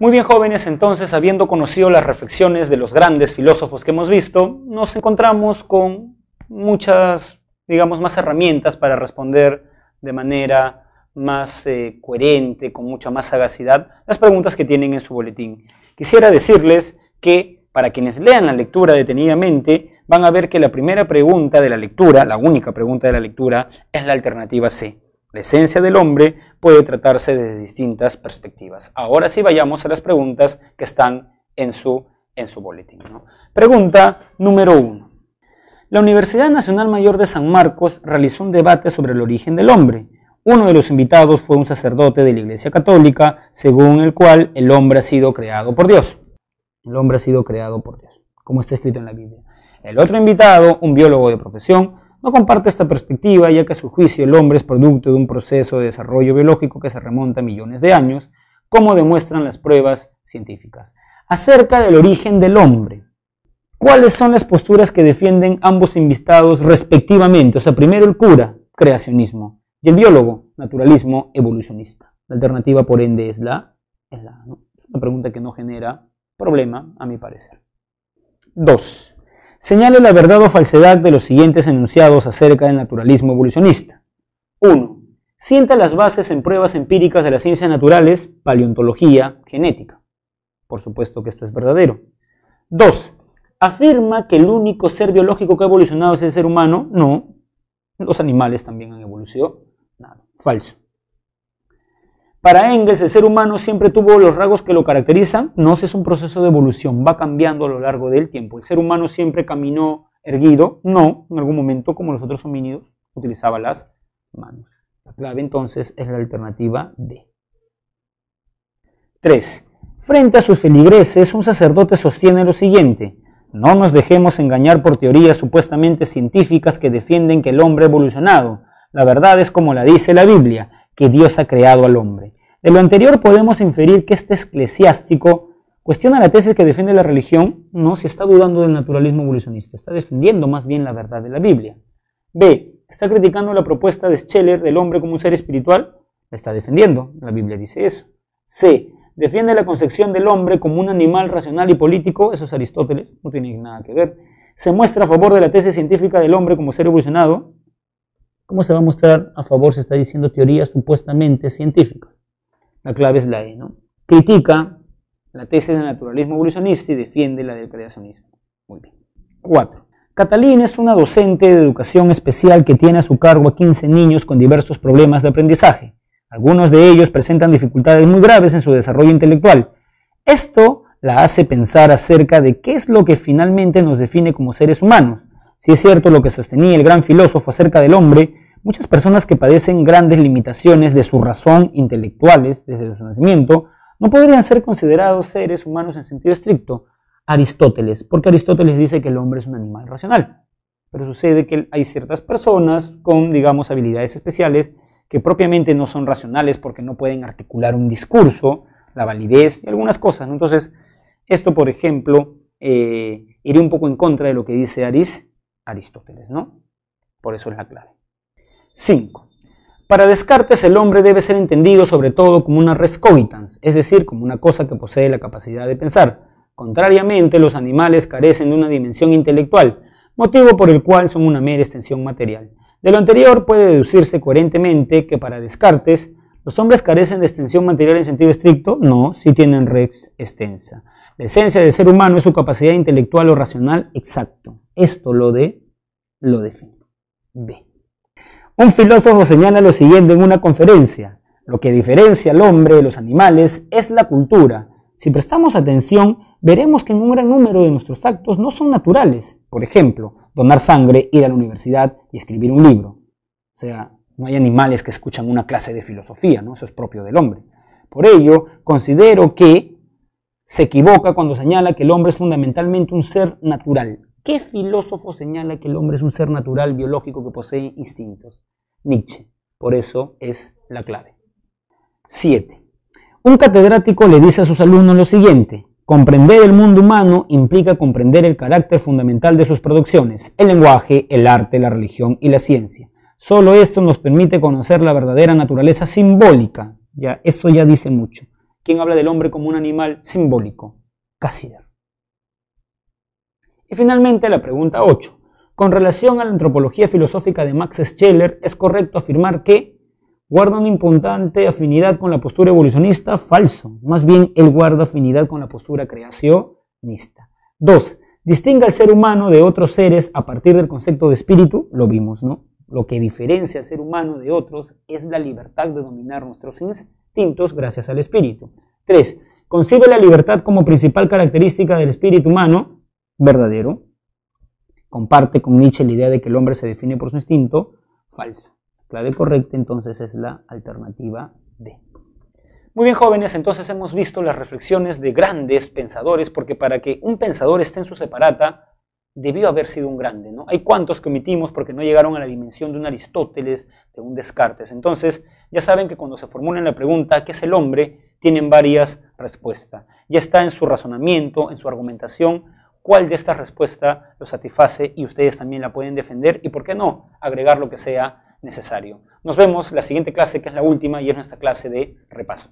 Muy bien jóvenes, entonces, habiendo conocido las reflexiones de los grandes filósofos que hemos visto, nos encontramos con muchas, digamos, más herramientas para responder de manera más eh, coherente, con mucha más sagacidad, las preguntas que tienen en su boletín. Quisiera decirles que para quienes lean la lectura detenidamente, van a ver que la primera pregunta de la lectura, la única pregunta de la lectura, es la alternativa C. La esencia del hombre puede tratarse desde distintas perspectivas. Ahora sí vayamos a las preguntas que están en su, en su boletín. Pregunta número uno. La Universidad Nacional Mayor de San Marcos realizó un debate sobre el origen del hombre. Uno de los invitados fue un sacerdote de la Iglesia Católica, según el cual el hombre ha sido creado por Dios. El hombre ha sido creado por Dios, como está escrito en la Biblia. El otro invitado, un biólogo de profesión, no comparte esta perspectiva, ya que a su juicio el hombre es producto de un proceso de desarrollo biológico que se remonta a millones de años, como demuestran las pruebas científicas. Acerca del origen del hombre, ¿cuáles son las posturas que defienden ambos invitados respectivamente? O sea, primero el cura, creacionismo, y el biólogo, naturalismo evolucionista. La alternativa, por ende, es la... Es la Una pregunta que no genera problema, a mi parecer. 2 señale la verdad o falsedad de los siguientes enunciados acerca del naturalismo evolucionista. 1. Sienta las bases en pruebas empíricas de las ciencias naturales, paleontología, genética. Por supuesto que esto es verdadero. 2. Afirma que el único ser biológico que ha evolucionado es el ser humano. No. Los animales también han evolucionado. Nada. Falso. Para Engels, el ser humano siempre tuvo los rasgos que lo caracterizan. No es un proceso de evolución, va cambiando a lo largo del tiempo. El ser humano siempre caminó erguido, no, en algún momento, como los otros homínidos, utilizaba las manos. La clave entonces es la alternativa D. 3. Frente a sus feligreses, un sacerdote sostiene lo siguiente. No nos dejemos engañar por teorías supuestamente científicas que defienden que el hombre ha evolucionado. La verdad es como la dice la Biblia que Dios ha creado al hombre. De lo anterior podemos inferir que este eclesiástico cuestiona la tesis que defiende la religión, no se está dudando del naturalismo evolucionista, está defendiendo más bien la verdad de la Biblia. B. Está criticando la propuesta de Scheller del hombre como un ser espiritual, la está defendiendo, la Biblia dice eso. C. Defiende la concepción del hombre como un animal racional y político, eso es Aristóteles, no tiene nada que ver. Se muestra a favor de la tesis científica del hombre como ser evolucionado, ¿Cómo se va a mostrar a favor se está diciendo teorías supuestamente científicas? La clave es la E, ¿no? Critica la tesis del naturalismo evolucionista y defiende la del creacionismo. Muy bien. 4. Catalina es una docente de educación especial que tiene a su cargo a 15 niños con diversos problemas de aprendizaje. Algunos de ellos presentan dificultades muy graves en su desarrollo intelectual. Esto la hace pensar acerca de qué es lo que finalmente nos define como seres humanos si es cierto lo que sostenía el gran filósofo acerca del hombre, muchas personas que padecen grandes limitaciones de su razón intelectuales desde su nacimiento no podrían ser considerados seres humanos en sentido estricto. Aristóteles, porque Aristóteles dice que el hombre es un animal racional. Pero sucede que hay ciertas personas con, digamos, habilidades especiales que propiamente no son racionales porque no pueden articular un discurso, la validez y algunas cosas. Entonces, esto, por ejemplo, eh, iría un poco en contra de lo que dice Aris Aristóteles, ¿no? Por eso es la clave. 5. Para Descartes, el hombre debe ser entendido sobre todo como una res cogitans, es decir, como una cosa que posee la capacidad de pensar. Contrariamente, los animales carecen de una dimensión intelectual, motivo por el cual son una mera extensión material. De lo anterior puede deducirse coherentemente que para Descartes, ¿los hombres carecen de extensión material en sentido estricto? No, si tienen res extensa. La esencia del ser humano es su capacidad intelectual o racional exacto. Esto lo de lo define. B. Un filósofo señala lo siguiente en una conferencia. Lo que diferencia al hombre de los animales es la cultura. Si prestamos atención, veremos que en un gran número de nuestros actos no son naturales. Por ejemplo, donar sangre, ir a la universidad y escribir un libro. O sea, no hay animales que escuchan una clase de filosofía, ¿no? Eso es propio del hombre. Por ello, considero que se equivoca cuando señala que el hombre es fundamentalmente un ser natural. ¿Qué filósofo señala que el hombre es un ser natural biológico que posee instintos? Nietzsche. Por eso es la clave. 7. Un catedrático le dice a sus alumnos lo siguiente. Comprender el mundo humano implica comprender el carácter fundamental de sus producciones, el lenguaje, el arte, la religión y la ciencia. Solo esto nos permite conocer la verdadera naturaleza simbólica. Ya, eso ya dice mucho. ¿Quién habla del hombre como un animal simbólico, Cassider. Y finalmente la pregunta 8. Con relación a la antropología filosófica de Max Scheler, es correcto afirmar que guarda una importante afinidad con la postura evolucionista, falso. Más bien, él guarda afinidad con la postura creacionista. 2. distinga al ser humano de otros seres a partir del concepto de espíritu, lo vimos, ¿no? Lo que diferencia al ser humano de otros es la libertad de dominar nuestros gracias al espíritu. 3. Concibe la libertad como principal característica del espíritu humano verdadero. Comparte con Nietzsche la idea de que el hombre se define por su instinto falso. Clave correcta entonces es la alternativa D. Muy bien jóvenes, entonces hemos visto las reflexiones de grandes pensadores, porque para que un pensador esté en su separata, debió haber sido un grande. ¿no? Hay cuantos que omitimos porque no llegaron a la dimensión de un Aristóteles, de un Descartes. Entonces, ya saben que cuando se formulan la pregunta ¿qué es el hombre? tienen varias respuestas. Ya está en su razonamiento, en su argumentación, cuál de estas respuestas lo satisface y ustedes también la pueden defender y, ¿por qué no?, agregar lo que sea necesario. Nos vemos la siguiente clase, que es la última y es nuestra clase de repaso.